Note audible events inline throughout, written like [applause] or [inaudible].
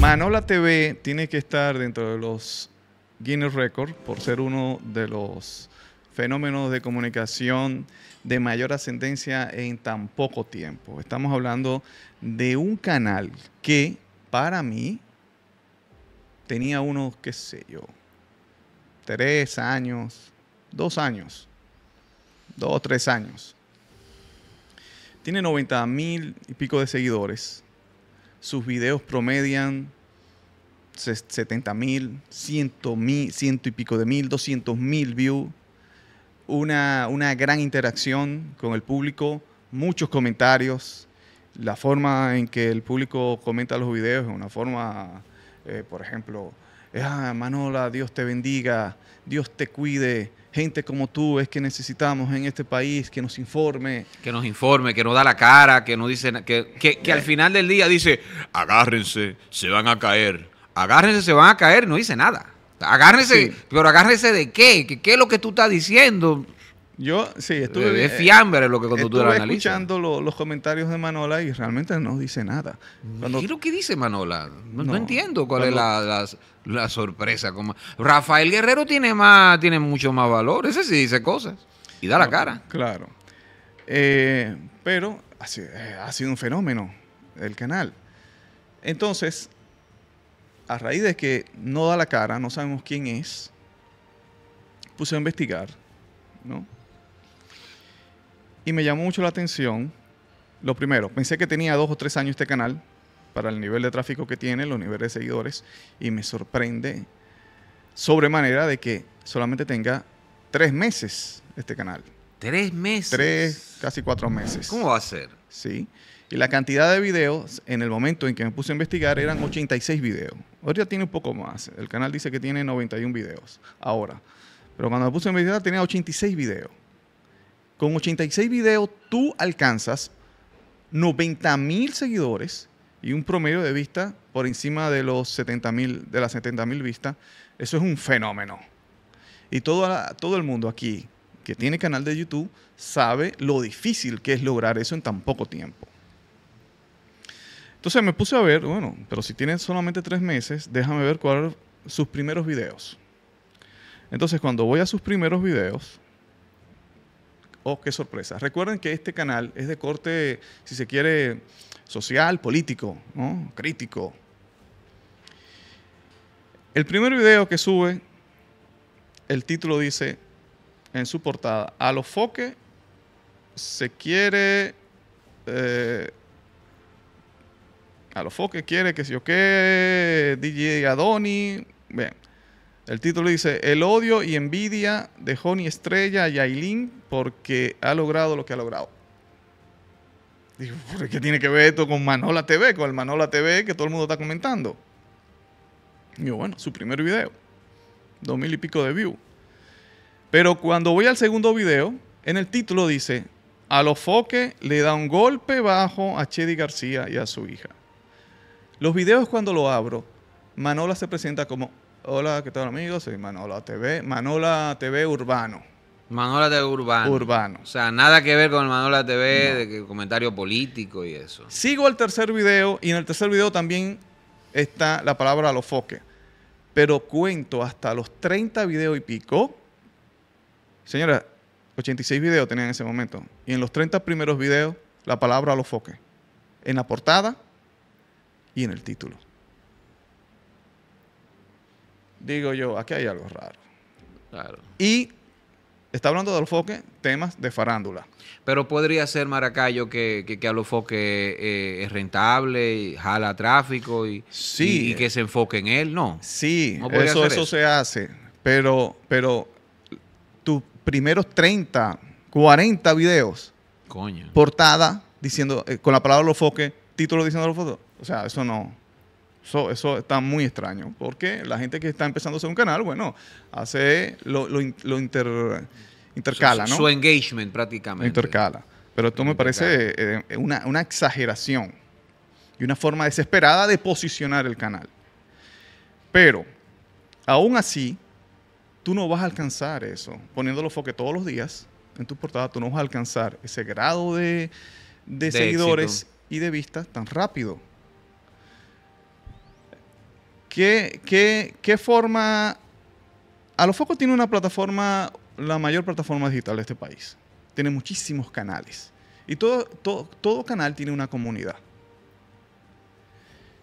Manola TV tiene que estar dentro de los Guinness Records por ser uno de los fenómenos de comunicación de mayor ascendencia en tan poco tiempo. Estamos hablando de un canal que para mí tenía unos, qué sé yo, tres años, dos años, dos o tres años. Tiene 90 mil y pico de seguidores sus videos promedian 70 mil, ciento, y pico de mil, 200 mil views. Una, gran interacción con el público, muchos comentarios. La forma en que el público comenta los videos es una forma, eh, por ejemplo, ah, Manola, Dios te bendiga, Dios te cuide, gente como tú es que necesitamos en este país que nos informe. Que nos informe, que nos da la cara, que no dice, que, que, que al final del día dice, agárrense, se van a caer. Agárrense, se van a caer, no dice nada. Agárrense, pero agárrense de qué, ¿Qué, qué es lo que tú estás diciendo. Yo, sí, estuve... De eh, fiambre lo que cuando tú analizas. escuchando los comentarios de Manola y realmente no dice nada. Cuando, ¿Qué lo que dice Manola? No, entiendo cuál es la, la, sorpresa. Rafael Guerrero tiene, más, tiene mucho más valor. Ese sí dice cosas y da la cara. Claro. Eh, pero ha sido, eh, ha sido un fenómeno el canal. Entonces, a raíz de que no da la cara, no sabemos quién es, puse a investigar, ¿no? Y me llamó mucho la atención, lo primero, pensé que tenía dos o tres años este canal para el nivel de tráfico que tiene, los niveles de seguidores, y me sorprende sobremanera de que solamente tenga tres meses este canal. ¿Tres meses? Tres, casi cuatro meses. ¿Cómo va a ser? Sí. Y la cantidad de videos, en el momento en que me puse a investigar, eran 86 videos. Ahora ya tiene un poco más. El canal dice que tiene 91 videos ahora. Pero cuando me puse a investigar, tenía 86 videos. Con 86 videos tú alcanzas 90 mil seguidores y un promedio de vista por encima de los de las 70 mil vistas. Eso es un fenómeno. Y todo, todo el mundo aquí que tiene canal de YouTube sabe lo difícil que es lograr eso en tan poco tiempo. Entonces me puse a ver, bueno, pero si tienen solamente tres meses, déjame ver cuáles sus primeros videos. Entonces cuando voy a sus primeros videos, Oh, qué sorpresa. Recuerden que este canal es de corte, si se quiere, social, político, crítico. El primer video que sube, el título dice en su portada, a los foques se quiere... Eh, a los foques quiere que si yo qué, DJ Adoni. vean. El título dice, el odio y envidia de Honey Estrella a Yailin porque ha logrado lo que ha logrado. Digo, ¿qué tiene que ver esto con Manola TV? Con el Manola TV que todo el mundo está comentando. Digo, bueno, su primer video. Dos mil y pico de view. Pero cuando voy al segundo video, en el título dice, a los foques le da un golpe bajo a Chedi García y a su hija. Los videos cuando lo abro, Manola se presenta como Hola, ¿qué tal amigos? Soy Manola TV, Manola TV Urbano. Manola TV Urbano. Urbano. O sea, nada que ver con Manola TV de comentario político y eso. Sigo el tercer video y en el tercer video también está la palabra a los foques. Pero cuento hasta los 30 videos y pico. Señora, 86 videos tenía en ese momento. Y en los 30 primeros videos, la palabra a los foques. En la portada y en el título digo yo, aquí hay algo raro. Claro. Y está hablando de Alofoque temas de farándula. Pero podría ser Maracayo que, que, que Alofoque eh, es rentable, y jala tráfico y, que se enfoque en él, ¿no? Sí, eso, se hace. Pero, pero tus primeros 30, 40 videos, Coño. portada diciendo, eh, con la palabra Alofoque, título diciendo Alofoque, o sea, eso no... Eso, está muy extraño, porque la gente que está empezando a hacer un canal, bueno, hace lo, intercala, su, ¿no? Su engagement prácticamente. intercala. Pero esto me parece eh, una, exageración y una forma desesperada de posicionar el canal. Pero, aún así, tú no vas a alcanzar eso. Poniéndolo foque todos los días en tu portada, tú no vas a alcanzar ese grado de, seguidores y de vistas tan rápido. ¿Qué, forma... A lo tiene una plataforma, la mayor plataforma digital de este país. Tiene muchísimos canales. Y todo, todo, canal tiene una comunidad.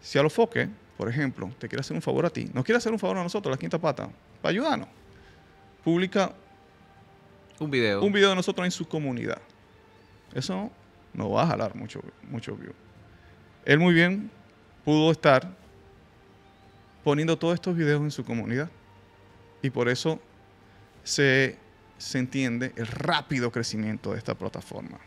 Si a lo por ejemplo, te quiere hacer un favor a ti, nos quiere hacer un favor a nosotros, la quinta pata, para ayudarnos, publica un video. Un video de nosotros en su comunidad. Eso no va a jalar mucho, mucho view. Él muy bien pudo estar poniendo todos estos videos en su comunidad. Y por eso se, entiende el rápido crecimiento de esta plataforma.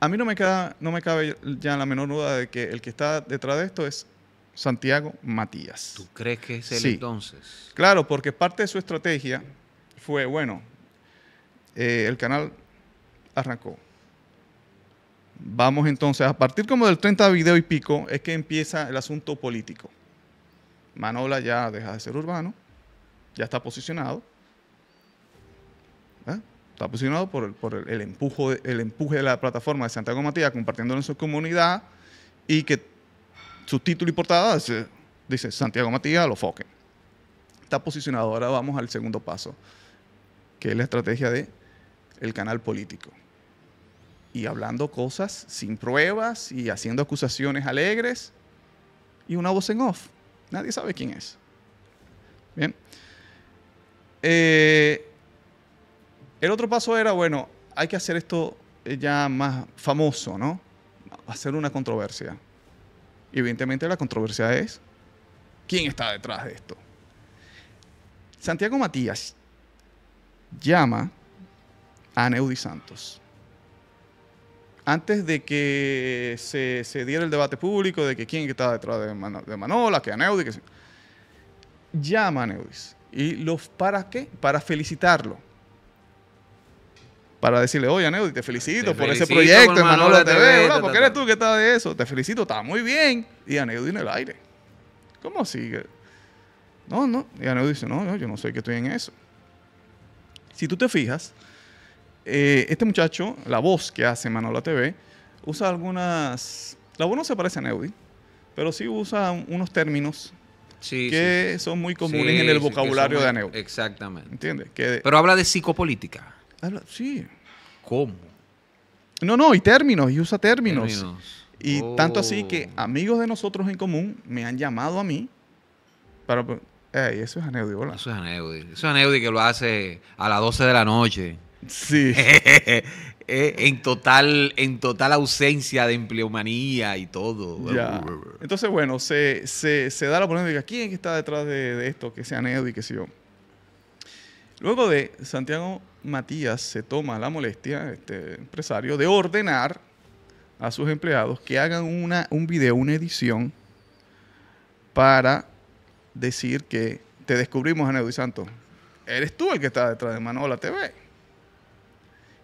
A mí no me, queda, no me cabe ya la menor duda de que el que está detrás de esto es Santiago Matías. ¿Tú crees que es él entonces? Claro, porque parte de su estrategia fue, bueno, eh, el canal arrancó, Vamos entonces, a partir como del 30 video y pico, es que empieza el asunto político. Manola ya deja de ser urbano, ya está posicionado. Está posicionado por, el, empuje de la plataforma de Santiago Matías, compartiéndolo en su comunidad y que su título y portada dice, Santiago Matías, lo foquen. Está posicionado. Ahora vamos al segundo paso, que es la estrategia del el canal político y hablando cosas sin pruebas y haciendo acusaciones alegres y una voz en off. Nadie sabe quién es. Eh, el otro paso era, bueno, hay que hacer esto eh, ya más famoso, ¿no? Hacer una controversia. evidentemente la controversia es, ¿quién está detrás de esto? Santiago Matías llama a Neudi Santos antes de que se, diera el debate público de que quién estaba detrás de, Manola, de que Aneudis, llama a Aneudis. ¿Y los para qué? Para felicitarlo. Para decirle, oye Aneudis, te felicito, por ese proyecto de Manola, TV, ¿Por qué eres tú que estás de eso, te felicito, está muy bien. Y Aneudis en el aire. ¿Cómo sigue? No, no. Y Aneudis dice, no, yo no sé que estoy en eso. Si tú te fijas, eh, este muchacho, la voz que hace Manola TV, usa algunas... La voz no se parece a Neudi, pero sí usa unos términos que son muy comunes en el vocabulario de Neudi. Exactamente. ¿Entiendes? Pero habla de psicopolítica. sí. ¿Cómo? No, no, y términos, y usa términos. Y tanto así que oh. amigos de nosotros en común me han llamado a mí para... eso es Neudi, hola. Eso es Aneudi. Eso es que lo hace a las 12 de la noche. Sí. [laughs] Eh, en, total, en total ausencia de empleomanía y todo. Entonces, bueno, se, se, da la polémica. ¿Quién está detrás de, esto? Que sea Nedo y que sé yo. Luego de Santiago Matías se toma la molestia, este empresario, de ordenar a sus empleados que hagan una, un video, una edición para decir que te descubrimos a y Santos. Eres tú el que está detrás de Manola TV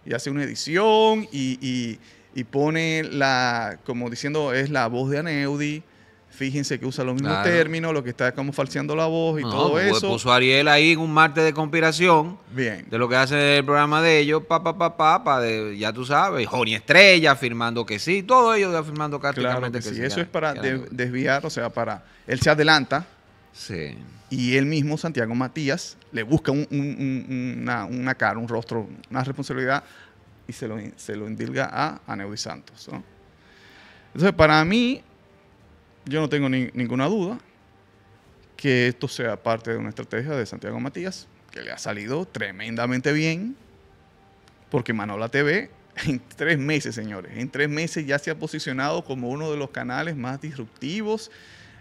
y hace una edición y, y, pone la, como diciendo, es la voz de Aneudi. Fíjense que usa los mismos términos, lo que está como falseando la voz y todo pues, eso. Puso Ariel ahí en un martes de conspiración. Bien. De lo que hace el programa de ellos, pa, pa, pa, de, ya tú sabes, Joni Estrella afirmando que sí, todo ellos afirmando prácticamente claro que, sí. eso es para desviar, o sea, para, él se adelanta y él mismo, Santiago Matías, le busca una, cara, un rostro, una responsabilidad y se lo, se lo indilga a Neudi Santos. Entonces, para mí, yo no tengo ninguna duda que esto sea parte de una estrategia de Santiago Matías, que le ha salido tremendamente bien, porque Manola TV en tres meses, señores, en tres meses ya se ha posicionado como uno de los canales más disruptivos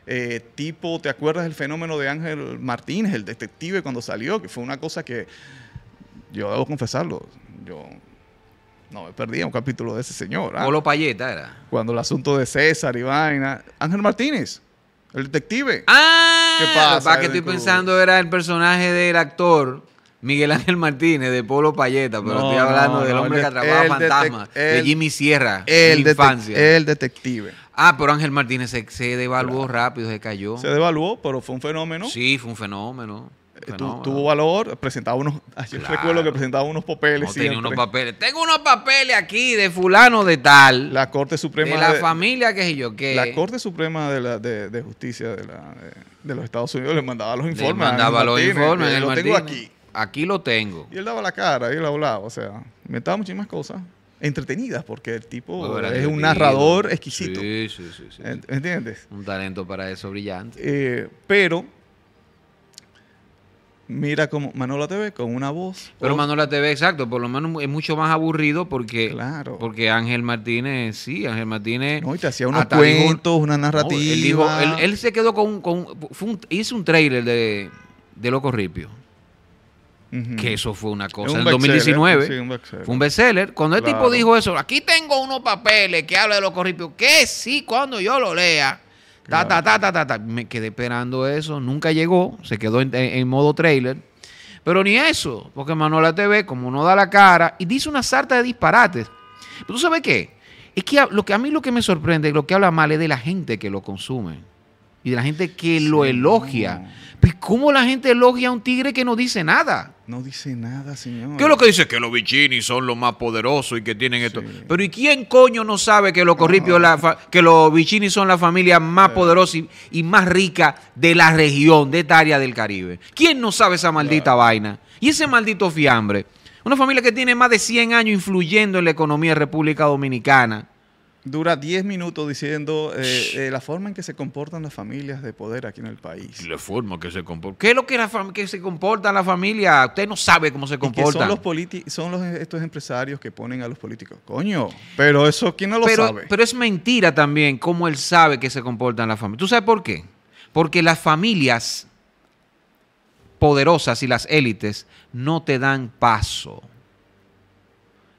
eh, tipo, ¿te acuerdas del fenómeno de Ángel Martínez, el detective cuando salió? Que fue una cosa que, yo debo confesarlo, yo no me perdía un capítulo de ese señor. ¿ah? Polo Payeta era. Cuando el asunto de César y vaina. Ángel Martínez, el detective. ¡Ah! ¿Qué pasa? Lo que estoy pensando era el personaje del actor. Miguel Ángel Martínez de Polo Payeta, pero estoy hablando del hombre que atrapaba fantasmas, de Jimmy Sierra, el El detective. Ah, pero Ángel Martínez se, devaluó rápido, se cayó. Se devaluó, pero fue un fenómeno. Sí, fue un fenómeno. Eh, tuvo valor, presentaba unos. [laughs] Yo recuerdo que presentaba unos papeles. unos papeles. Tengo unos papeles aquí de Fulano de Tal. La Corte Suprema. De la familia, que sé yo qué. La Corte Suprema de, la, de, Justicia de, los Estados Unidos le mandaba los informes. Le mandaba los informes. tengo aquí. Aquí lo tengo. Y él daba la cara, y él hablaba, o sea, metaba muchísimas cosas entretenidas, porque el tipo es un narrador exquisito. Sí, ¿Entiendes? Un talento para eso brillante. Eh, pero mira como Manola TV con una voz. Pero Manuela Manola TV, exacto, por lo menos es mucho más aburrido porque porque Ángel Martínez, sí, Ángel Martínez. No, te hacía unos cuentos, una narrativa. él, se quedó con, hizo un trailer de, de Loco Ripio. Que eso fue una cosa. en 2019 sí, un fue un bestseller. Cuando el tipo dijo eso, aquí tengo unos papeles que habla de los corripios, que sí, cuando yo lo lea, ta, ta, ta, ta, ta, me quedé esperando eso, nunca llegó, se quedó en, modo trailer. Pero ni eso, porque Manuela TV, como no da la cara, y dice una sarta de disparates. Pero tú sabes qué? Es que a, lo que a mí lo que me sorprende, lo que habla mal es de la gente que lo consume y de la gente que lo elogia. Pues, ¿cómo la gente elogia a un tigre que no dice nada? No dice nada, señor. ¿Qué es lo que dice? Que los Vichini son los más poderosos y que tienen esto. Pero ¿y quién coño no sabe que los Corripio, que los son la familia más poderosa y, más rica de la región, de esta área del Caribe? ¿Quién no sabe esa maldita vaina? Y ese maldito fiambre. Una familia que tiene más de 100 años influyendo en la economía de República Dominicana dura 10 minutos diciendo eh, eh, la forma en que se comportan las familias de poder aquí en el país. La forma que se comportan. ¿Qué es lo que, la que se comporta la familia? Usted no sabe cómo se comportan. son los políticos, son los, estos empresarios que ponen a los políticos. Coño, pero eso quién no lo sabe. Pero es mentira también cómo él sabe que se comportan las familias. ¿Tú sabes por qué? Porque las familias poderosas y las élites no te dan paso.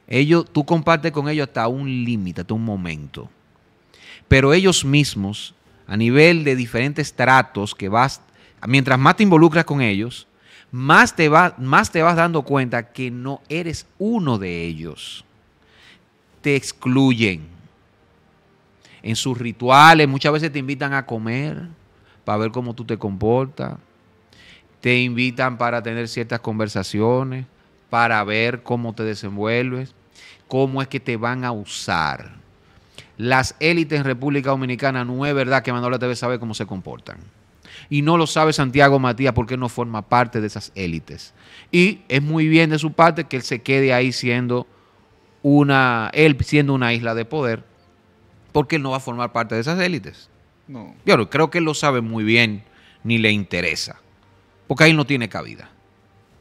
Ellos, tú compartes con ellos hasta un límite, hasta un momento. Pero ellos mismos, a nivel de diferentes tratos que vas, mientras más te involucras con ellos, más te, más te vas dando cuenta que no eres uno de ellos. Te excluyen. En sus rituales muchas veces te invitan a comer para ver cómo tú te comportas. Te invitan para tener ciertas conversaciones, para ver cómo te desenvuelves cómo es que te van a usar. Las élites en República Dominicana no es verdad que Manuela TV sabe cómo se comportan. Y no lo sabe Santiago Matías porque no forma parte de esas élites. Y es muy bien de su parte que él se quede ahí siendo una, él siendo una isla de poder, porque no va a formar parte de esas élites. No. Yo creo que él lo sabe muy bien, ni le interesa. Porque ahí no tiene cabida.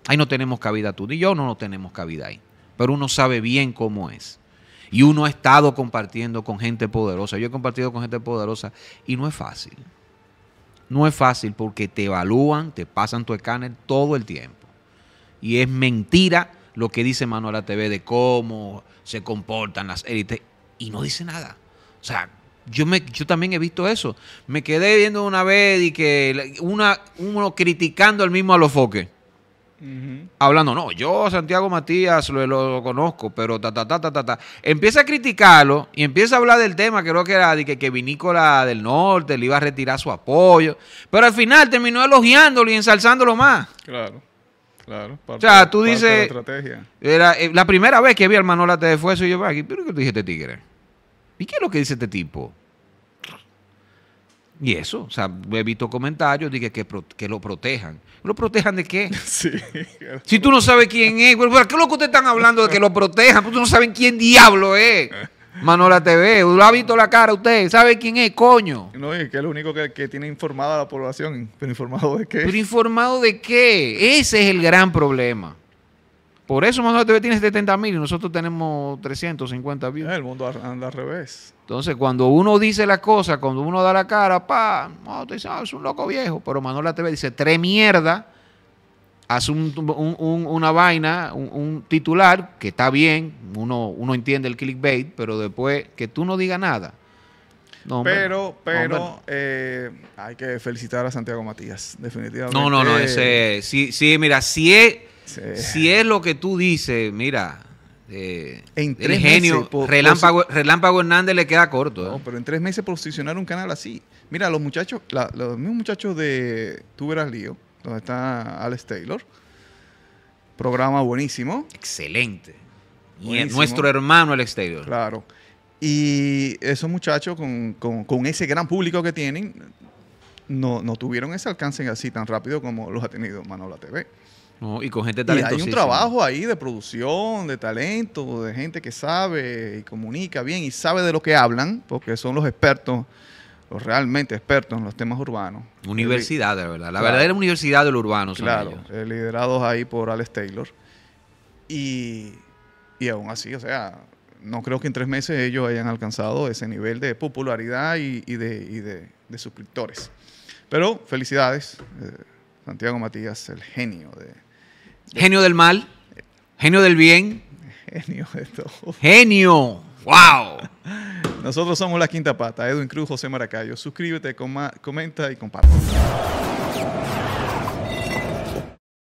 Ahí no tenemos cabida tú ni yo, no, no tenemos cabida ahí pero uno sabe bien cómo es. Y uno ha estado compartiendo con gente poderosa. Yo he compartido con gente poderosa y no es fácil. No es fácil porque te evalúan, te pasan tu escáner todo el tiempo. Y es mentira lo que dice Manuela TV de cómo se comportan las élites. Y no dice nada. O sea, yo, me, yo también he visto eso. Me quedé viendo una vez y que una, uno criticando al mismo a los Hablando, no, yo Santiago Matías lo, conozco, pero ta, ta, ta, ta, ta, Empieza a criticarlo y empieza a hablar del tema, creo que era de que, que Vinícola del Norte le iba a retirar su apoyo, pero al final terminó elogiándolo y ensalzándolo más. Claro. Claro, o sea, tú dices. Eh, la primera vez que vi al Manola te fue eso y yo, ¿qué que te dije este tigre? ¿Y qué es lo que dice este tipo? Y eso, o sea, he visto comentarios, dije que, lo protejan. ¿Lo protejan de qué? [laughs] Si tú no sabes quién es, es qué que ustedes están hablando de que lo protejan? Pues tú no saben quién diablo es. Manola TV, lo ha visto la cara usted, sabe quién es, coño. No, es que es lo único que, tiene informada la población, pero informado de qué. Pero informado de qué, ese es el gran problema. Por eso Manuel TV tiene 70 mil y nosotros tenemos 350 mil. El mundo anda al revés. Entonces, cuando uno dice la cosa, cuando uno da la cara, pa, te ah, es un loco viejo. Pero Manuel TV dice, tres mierda, hace una vaina, un, titular, que está bien, uno, uno entiende el clickbait, pero después que tú no digas nada. pero, pero eh, hay que felicitar a Santiago Matías, definitivamente. No, no, no, ese, sí, sí, mira, si es si es lo que tú dices, mira, eh, en genio, meses, Relámpago, Hernández le queda corto. No, ¿eh? pero en tres meses posicionar un canal así. Mira, los muchachos, los mismos muchachos de Tú verás lío, donde está Alex Taylor. Programa buenísimo. Excelente. Y nuestro hermano Alex Taylor. Claro. Y esos muchachos con, con, ese gran público que tienen, no, no tuvieron ese alcance así tan rápido como los ha tenido Manola TV y con gente talentosa. Hay un trabajo ahí de producción, de talento, de gente que sabe y comunica bien y sabe de lo que hablan, porque son los expertos, los realmente expertos en los temas urbanos. Universidad, de verdad. La verdadera universidad del urbano. claro, eh, liderados ahí por Alex Taylor. Y, y aún así, o sea, no creo que en tres meses ellos hayan alcanzado ese nivel de popularidad y, de, suscriptores. Pero felicidades, eh, Santiago Matías, el genio de Genio del mal, genio del bien. Genio de todo. Genio. ¡Wow! Nosotros somos La Quinta Pata, Edwin Cruz, José Maracayo. Suscríbete, comenta y comparte.